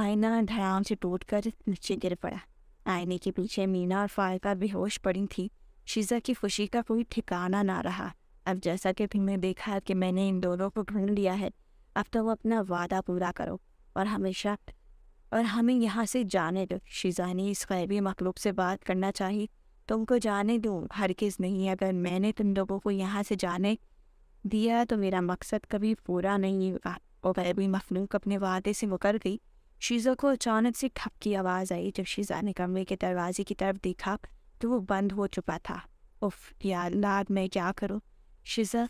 A: आईना धड़ाम से टूट कर नीचे गिर पड़ा आईने के पीछे मीना और फायका बेहोश पड़ी थी शीजा की खुशी का कोई ठिकाना ना रहा अब जैसा कि तुमने देखा कि मैंने इन दोनों को ढूंढ लिया है अब तो वो अपना वादा पूरा करो और हमेशा और हमें यहाँ से जाने दो शीजा ने इस गैबी मखलूक से बात करना चाहिए तुमको जाने दो हर किस नहीं अगर मैंने तुम लोगों को यहाँ से जाने दिया तो मेरा मकसद कभी पूरा नहीं होगा वो गैबी मखलूक अपने वादे से मुकर गई शीज़ा को अचानक से ठप की आवाज़ आई जब शीज़ा ने कमरे के दरवाजे की तरफ देखा तो वो बंद हो चुका था उफ यार लाद मैं क्या करूँ शीज़ा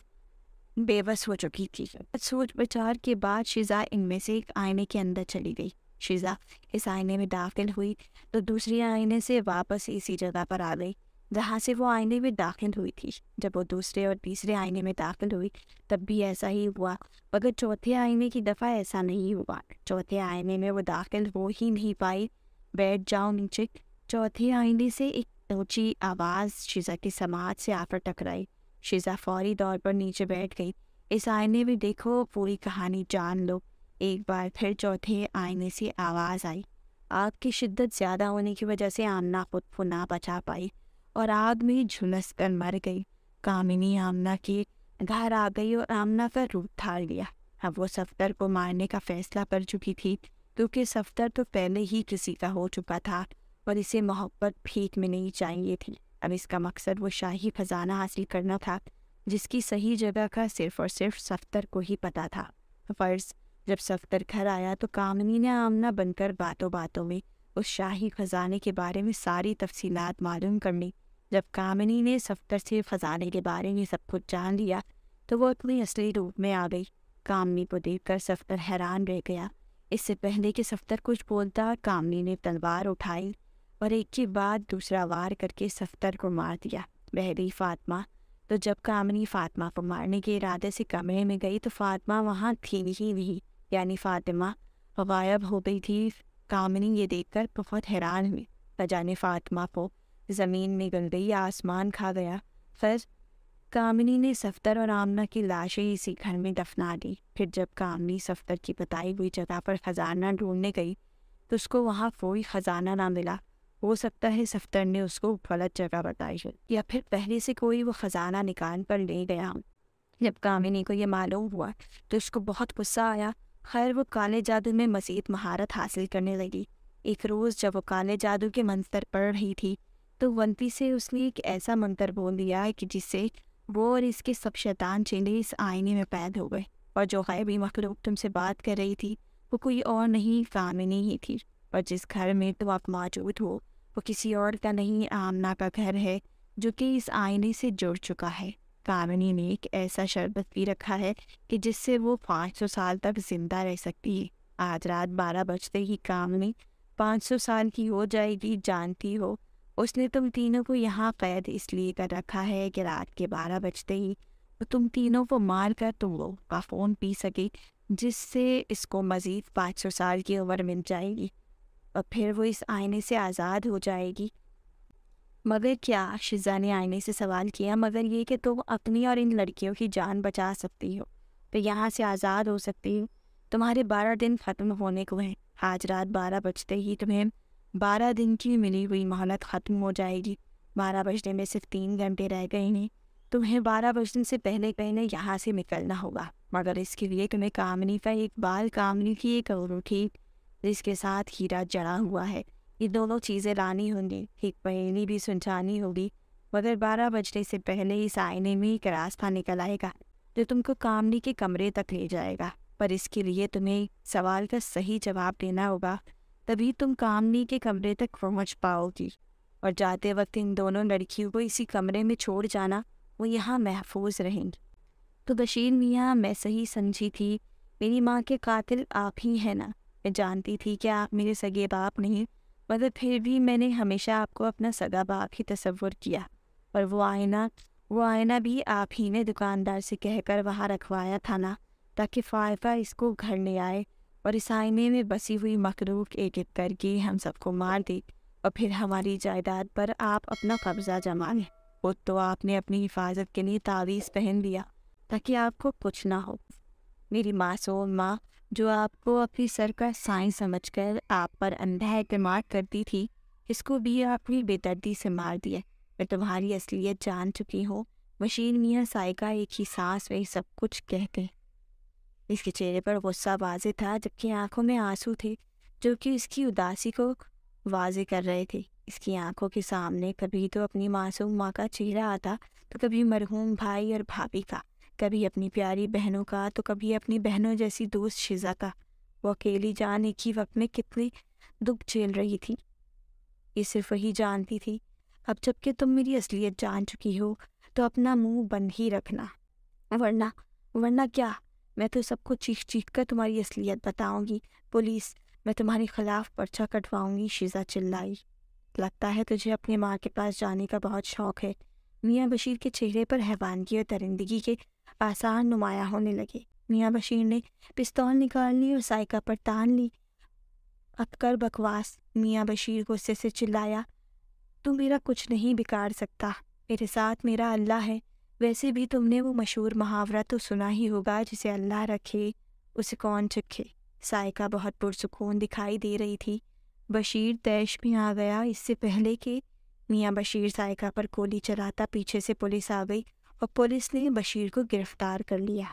A: बेबस हो चुकी थी सोच विचार के बाद शीज़ा इनमें से एक आईने के अंदर चली गई शीज़ा इस आईने में दाखिल हुई तो दूसरे आईने से वापस इसी जगह पर आ गई जहाँ से वो आईने में दाखिल हुई थी जब वो दूसरे और तीसरे आईने में दाखिल हुई तब भी ऐसा ही हुआ मगर चौथे आईने की दफ़ा ऐसा नहीं हुआ चौथे आईने में वो दाखिल हो ही नहीं पाई बैठ जाओ नीचे चौथे आईने से एक ऊँची आवाज़ शीज़ा की समाज से आकर टकराई शीज़ा फौरी तौर पर नीचे बैठ गई इस आईने में देखो पूरी कहानी जान लो एक बार फिर चौथे आईने से आवाज़ आई आग की शिद्दत ज़्यादा होने की वजह से आमना खुद फुना बचा पाई और आग में झुलस कर मर गई कामिनी आमना के घर आ गई और आमना का रूप थाल लिया अब वो सफदर को मारने का फैसला कर चुकी थी क्योंकि सफदर तो पहले ही किसी का हो चुका था और इसे मोहब्बत भीख में नहीं चाहिए थी अब इसका मकसद वो शाही खजाना हासिल करना था जिसकी सही जगह का सिर्फ और सिर्फ सफदर को ही पता था फर्ज जब सफदर घर आया तो कामनी ने आमना बनकर बातों बातों में उस शाही खजाने के बारे में सारी तफसीलात मालूम करनी जब कामिनी ने सफ्तर से फजाने के बारे में सब कुछ जान लिया तो वो अपनी असली रूप में आ गई कामनी को देख कर सफ्तर हैरान रह गया इससे पहले कि सफ्तर कुछ बोलता कामनी ने तलवार उठाई और एक के बाद दूसरा वार करके सफ्तर को मार दिया वह भी फातमा तो जब कामनी फातिमा को मारने के इरादे से कमरे में गई तो फातिमा वहाँ थी ही नहीं यानी फातिमा गायब हो गई थी कामनी ये देखकर बहुत हैरान हुई न जाने फातिमा को ज़मीन में गल गई आसमान खा गया फिर कामिनी ने सफदर और आमना की लाशें इसी घर में दफना दी फिर जब कामिनी सफदर की बताई हुई जगह पर ख़जाना ढूंढने गई तो उसको वहाँ कोई ख़जाना ना मिला हो सकता है सफदर ने उसको गलत जगह बताई है या फिर पहले से कोई वो ख़जाना निकाल कर ले गया जब कामिनी को ये मालूम हुआ तो उसको बहुत गुस्सा आया खैर वो काले जादू में मज़ीद महारत हासिल करने लगी एक रोज़ जब वो काले जादू के मंजर पढ़ रही थी तो वंती से उसने एक ऐसा मंत्र बोल दिया कि जिससे वो और इसके सब शैतान चेले इस आईने में पैद हो गए और जो गैबी मखलूक तुमसे बात कर रही थी वो कोई और नहीं कामिनी ही थी पर जिस घर में तो आप मौजूद हो वो किसी और का नहीं आमना का घर है जो कि इस आईने से जुड़ चुका है कामिनी ने एक ऐसा शरबत भी रखा है कि जिससे वो पाँच सौ साल तक जिंदा रह सकती है आज रात बारह बजते ही कामिनी पाँच सौ साल की हो जाएगी जानती हो उसने तुम तीनों को यहाँ कैद इसलिए कर रखा है कि रात के बारह बजते ही तो तुम तीनों को मार कर तुम लोग का फ़ोन पी सके जिससे इसको मज़ीद पाँच सौ साल की उम्र मिल जाएगी और फिर वो इस आईने से आज़ाद हो जाएगी मगर क्या शिजा ने आईने से सवाल किया मगर ये कि तुम अपनी और इन लड़कियों की जान बचा सकती हो तो यहाँ से आज़ाद हो सकती हो तुम्हारे बारह दिन ख़त्म होने को हैं आज रात बारह बजते ही तुम्हें बारह दिन की मिली हुई मोहलत ख़त्म हो जाएगी बारह बजने में सिर्फ तीन घंटे रह गए हैं तुम्हें बारह बजने से पहले पहले यहाँ से निकलना होगा मगर इसके लिए तुम्हें कामनी का एक बाल कामनी की एक अंगूठी जिसके साथ हीरा जड़ा हुआ है ये दोनों चीज़ें लानी होंगी एक पहेली भी सुनचानी होगी मगर बारह बजने से पहले इस आईने में एक रास्ता निकल आएगा जो तुमको कामनी के कमरे तक ले जाएगा पर इसके लिए तुम्हें सवाल का सही जवाब देना होगा तभी तुम कामनी के कमरे तक पहुंच पाओगी और जाते वक्त इन दोनों लड़कियों को इसी कमरे में छोड़ जाना वो यहाँ महफूज रहेंगी तो बशीर मियाँ मैं सही समझी थी मेरी माँ के कातिल आप ही हैं ना मैं जानती थी कि आप मेरे सगे बाप नहीं मगर फिर भी मैंने हमेशा आपको अपना सगा बाप ही तस्वुर किया और वो आईना वो आईना भी आप ही ने दुकानदार से कहकर वहाँ रखवाया था ना ताकि फायफा इसको घर ले आए और इस आईने में बसी हुई मकरूक एक एक करके हम सबको मार दी और फिर हमारी जायदाद पर आप अपना कब्ज़ा जमा लें वो तो आपने अपनी हिफाजत के लिए तावीज़ पहन लिया ताकि आपको कुछ ना हो मेरी मासूम माँ जो आपको अपनी सर का साइंस समझ कर आप पर अंधा अतमाद करती थी इसको भी आपने बेदर्दी से मार दिया मैं तुम्हारी असलियत जान चुकी हूँ मशीन मियाँ साइका एक ही सांस में सब कुछ कहते हैं इसके चेहरे पर गुस्सा वाजे था जबकि आंखों में आंसू थे जो कि इसकी उदासी को वाजे कर रहे थे इसकी आंखों के सामने कभी तो अपनी मासूम माँ का चेहरा आता तो कभी मरहूम भाई और भाभी का कभी अपनी प्यारी बहनों का तो कभी अपनी बहनों जैसी दोस्त शिजा का वो अकेली जान एक ही वक्त में कितने दुख झेल रही थी ये सिर्फ वही जानती थी अब जबकि तुम मेरी असलियत जान चुकी हो तो अपना मुंह बंद ही रखना वरना वरना क्या मैं तो सबको चीख चीख कर तुम्हारी असलियत बताऊंगी पुलिस मैं तुम्हारे खिलाफ पर्चा कटवाऊंगी शीजा चिल्लाई लगता है तुझे अपने माँ के पास जाने का बहुत शौक है मियाँ बशीर के चेहरे पर हैवानगी और दरिंदगी के आसार नुमाया होने लगे मियाँ बशीर ने पिस्तौल निकाल ली और सायका पर तान ली अब कर बकवास मियाँ बशीर गुस्से से चिल्लाया तू मेरा कुछ नहीं बिगाड़ सकता मेरे साथ मेरा अल्लाह है वैसे भी तुमने वो मशहूर मुहावरा तो सुना ही होगा जिसे अल्लाह रखे उसे कौन चखे सायका बहुत पुरसकून दिखाई दे रही थी बशीर तैश में आ गया इससे पहले कि मियाँ बशीर सायका पर गोली चलाता पीछे से पुलिस आ गई और पुलिस ने बशीर को गिरफ्तार कर लिया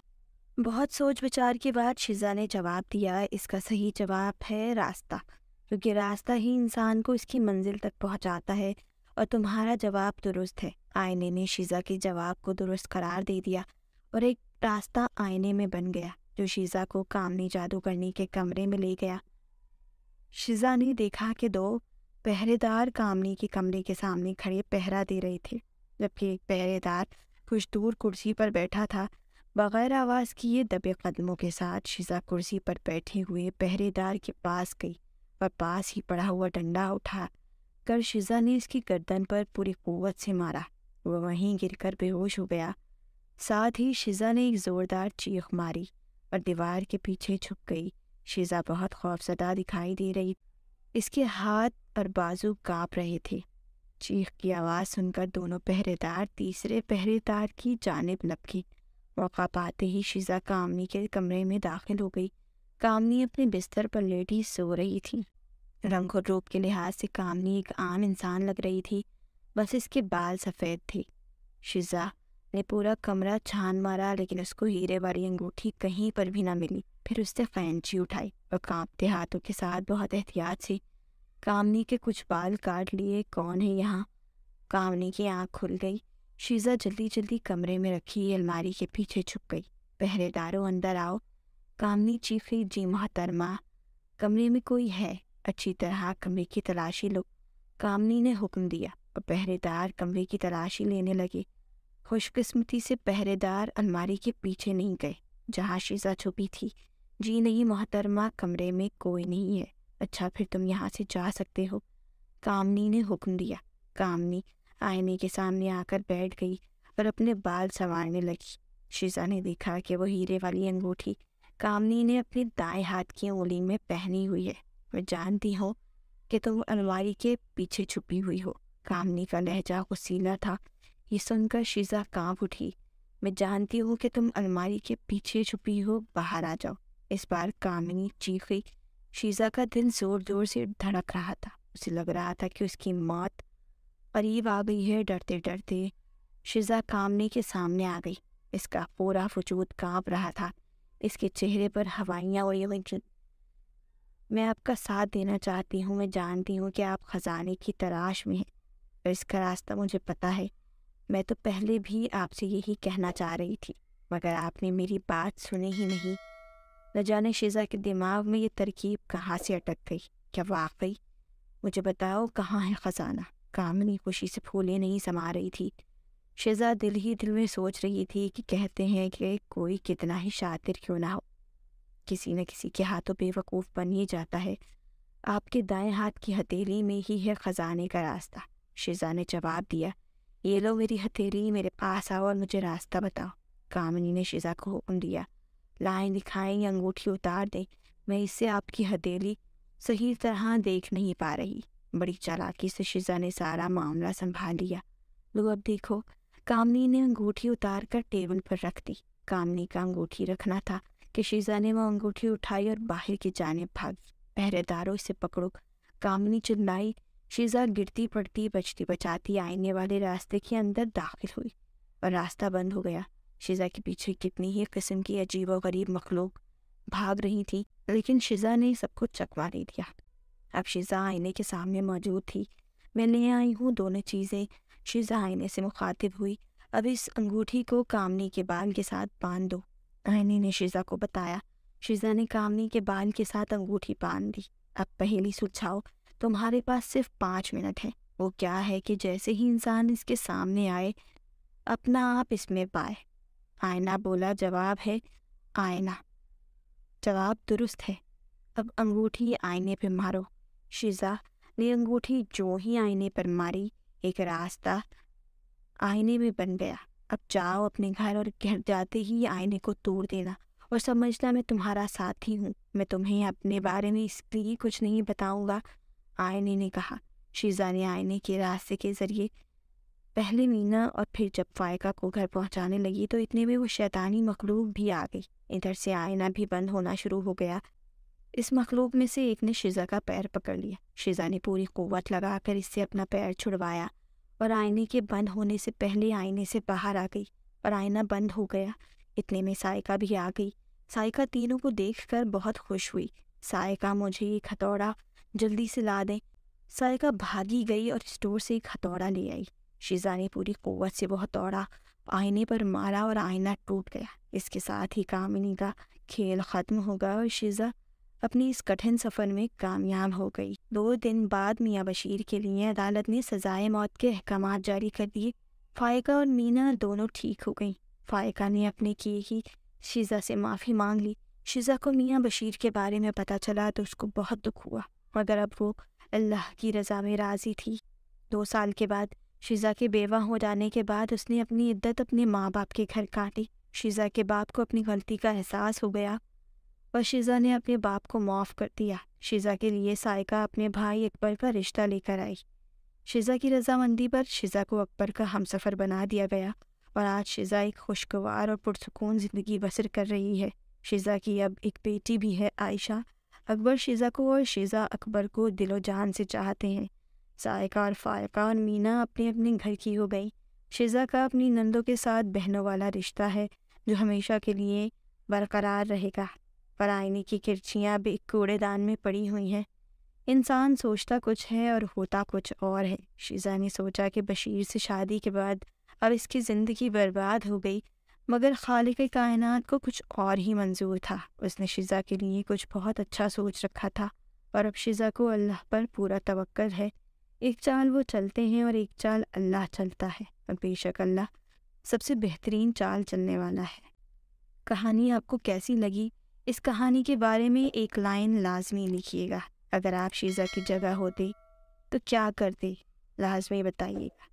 A: बहुत सोच विचार के बाद शिजा ने जवाब दिया इसका सही जवाब है रास्ता क्योंकि रास्ता ही इंसान को इसकी मंजिल तक पहुंचाता है और तुम्हारा जवाब दुरुस्त है आईने ने शीज़ा के जवाब को दुरुस्त करार दे दिया और एक रास्ता आईने में बन गया जो शीज़ा को कामनी जादूगरनी के कमरे में ले गया शीज़ा ने देखा कि दो पहरेदार कामनी के कमरे के सामने खड़े पहरा दे रहे थे जबकि एक पहरेदार कुछ दूर कुर्सी पर बैठा था बगैर आवाज़ किए दबे कदमों के साथ शीज़ा कुर्सी पर बैठे हुए पहरेदार के पास गई और पास ही पड़ा हुआ डंडा उठा देखकर शिजा ने इसकी गर्दन पर पूरी कुवत से मारा वह वहीं गिरकर बेहोश हो गया साथ ही शिजा ने एक जोरदार चीख मारी और दीवार के पीछे छुप गई शिजा बहुत खौफजदा दिखाई दे रही इसके हाथ और बाजू काँप रहे थे चीख की आवाज़ सुनकर दोनों पहरेदार तीसरे पहरेदार की जानब लपकी मौका पाते ही शिजा कामनी के कमरे में दाखिल हो गई कामनी अपने बिस्तर पर लेटी सो रही थी रंग और रूप के लिहाज से कामनी एक आम इंसान लग रही थी बस इसके बाल सफ़ेद थे शिजा ने पूरा कमरा छान मारा लेकिन उसको हीरे वाली अंगूठी कहीं पर भी ना मिली फिर उसने फैंची उठाई और कांपते हाथों के साथ बहुत एहतियात से कामनी के कुछ बाल काट लिए कौन है यहाँ कामनी की आँख खुल गई शीजा जल्दी जल्दी कमरे में रखी अलमारी के पीछे छुप गई पहरेदारों अंदर आओ कामनी चीफी जी मोहतरमा कमरे में कोई है अच्छी तरह कमरे की तलाशी लो कामनी ने हुक्म दिया और पहरेदार कमरे की तलाशी लेने लगे खुशकिस्मती से पहरेदार अलमारी के पीछे नहीं गए जहाँ शीजा छुपी थी जी नहीं मोहतरमा कमरे में कोई नहीं है अच्छा फिर तुम यहाँ से जा सकते हो कामनी ने हुक्म दिया कामनी आईने के सामने आकर बैठ गई और अपने बाल संवारने लगी शीजा ने देखा कि वो हीरे वाली अंगूठी कामनी ने अपने दाएं हाथ की उंगली में पहनी हुई है मैं जानती हूँ कि तुम अलमारी के पीछे छुपी हुई हो कामनी का लहजा हुसीला था ये सुनकर शीजा कांप उठी मैं जानती हूँ कि तुम अलमारी के पीछे छुपी हो बाहर आ जाओ इस बार कामिनी चीखी शीजा का दिल जोर जोर से धड़क रहा था उसे लग रहा था कि उसकी मौत करीब आ गई है डरते डरते शीजा कामनी के सामने आ गई इसका पूरा वजूद कांप रहा था इसके चेहरे पर हवाइयाँ उड़ी हुई मैं आपका साथ देना चाहती हूँ मैं जानती हूँ कि आप ख़जाने की तलाश में हैं और इसका रास्ता मुझे पता है मैं तो पहले भी आपसे यही कहना चाह रही थी मगर आपने मेरी बात सुनी ही नहीं न जाने शेजा के दिमाग में ये तरकीब कहाँ से अटक गई क्या वाकई मुझे बताओ कहाँ है ख़जाना कामनी खुशी से फूले नहीं समा रही थी शेजा दिल ही दिल में सोच रही थी कि कहते हैं कि कोई कितना ही शातिर क्यों ना हो किसी न किसी के हाथों बेवकूफ़ बन ही जाता है आपके दाएं हाथ की हथेली में ही है ख़जाने का रास्ता शिजा ने जवाब दिया ये लो मेरी हथेली मेरे पास आओ और मुझे रास्ता बताओ कामिनी ने शिजा को हुक्म दिया लाएं दिखाएं या अंगूठी उतार दें मैं इससे आपकी हथेली सही तरह देख नहीं पा रही बड़ी चालाकी से शिजा ने सारा मामला संभाल लिया लो अब देखो कामनी ने अंगूठी उतार कर टेबल पर रख दी कामनी का अंगूठी रखना था कि शीजा ने वह अंगूठी उठाई और बाहर की जानब भागी पहरेदारों से पकड़ो कामनी चिल्लाई शीजा गिरती पड़ती बचती बचाती आईने वाले रास्ते के अंदर दाखिल हुई और रास्ता बंद हो गया शीजा के पीछे कितनी ही किस्म की अजीब और गरीब मखलूक भाग रही थी लेकिन शीजा ने सब कुछ चकवा दे दिया अब शीजा आईने के सामने मौजूद थी मैं ले आई हूँ दोनों चीज़ें शीजा आईने से मुखातिब हुई अब इस अंगूठी को कामनी के बाल के साथ बांध दो आयनी ने शीजा को बताया शीजा ने कामनी के बाल के साथ अंगूठी बांध दी अब पहली सुलझाओ तुम्हारे पास सिर्फ पाँच मिनट है वो क्या है कि जैसे ही इंसान इसके सामने आए अपना आप इसमें पाए आयना बोला जवाब है आयना जवाब दुरुस्त है अब अंगूठी आईने पर मारो शीजा ने अंगूठी जो ही आईने पर मारी एक रास्ता आईने में बन गया अब जाओ अपने घर और घर जाते ही आईने को तोड़ देना और समझना मैं तुम्हारा साथी हूँ मैं तुम्हें अपने बारे में इसलिए कुछ नहीं बताऊँगा आयने ने कहा शीजा ने आईने के रास्ते के ज़रिए पहले मीना और फिर जब फायका को घर पहुंचाने लगी तो इतने में वो शैतानी मखलूक भी आ गई इधर से आईना भी बंद होना शुरू हो गया इस मखलूक में से एक ने शीजा का पैर पकड़ लिया शीजा ने पूरी कुवत लगाकर इससे अपना पैर छुड़वाया और आईने के बंद होने से पहले आईने से बाहर आ गई और आईना बंद हो गया इतने में सायका भी आ गई सायका तीनों को देखकर बहुत खुश हुई सायका मुझे एक हथौड़ा जल्दी से ला दें सायका भागी गई और स्टोर से एक हथौड़ा ले आई शीजा ने पूरी कुवत से वो हथौड़ा आईने पर मारा और आईना टूट गया इसके साथ ही कामिनी का खेल ख़त्म हो गया और शीजा अपनी इस कठिन सफ़र में कामयाब हो गई दो दिन बाद मियाँ बशीर के लिए अदालत ने सजाए मौत के अहकाम जारी कर दिए फायका और मीना दोनों ठीक हो गईं फायका ने अपने किए ही शीज़ा से माफ़ी मांग ली शीज़ा को मियाँ बशीर के बारे में पता चला तो उसको बहुत दुख हुआ मगर अब वो अल्लाह की रज़ा में राज़ी थी दो साल के बाद शीज़ा के बेवा हो जाने के बाद उसने अपनी इद्दत अपने माँ बाप के घर काटी शीज़ा के बाप को अपनी गलती का एहसास हो गया और शीज़ा ने अपने बाप को माफ़ कर दिया शीज़ा के लिए सायका अपने भाई अकबर का रिश्ता लेकर आई शीज़ा की रजामंदी पर शीज़ा को अकबर का हम सफ़र बना दिया गया और आज शीज़ा एक खुशगवार और पुरसकून ज़िंदगी बसर कर रही है शीज़ा की अब एक बेटी भी है आयशा अकबर शीज़ा को और शीज़ा अकबर को दिलो जान से चाहते हैं सायका और फ़ायका और मीना अपने अपने घर की हो गई शीज़ा का अपनी नंदों के साथ बहनों वाला रिश्ता है जो हमेशा के लिए बरकरार रहेगा पर आईने की खिड़चियाँ अब एक कूड़ेदान में पड़ी हुई हैं इंसान सोचता कुछ है और होता कुछ और है शीजा ने सोचा कि बशीर से शादी के बाद अब इसकी ज़िंदगी बर्बाद हो गई मगर खालिक कायनात को कुछ और ही मंजूर था उसने शीजा के लिए कुछ बहुत अच्छा सोच रखा था और अब शीजा को अल्लाह पर पूरा तवक्ल है एक चाल वो चलते हैं और एक चाल अल्लाह चलता है और बेशक अल्लाह सबसे बेहतरीन चाल चलने वाला है कहानी आपको कैसी लगी इस कहानी के बारे में एक लाइन लाजमी लिखिएगा अगर आप शीज़ा की जगह होते तो क्या करते लाजमी बताइएगा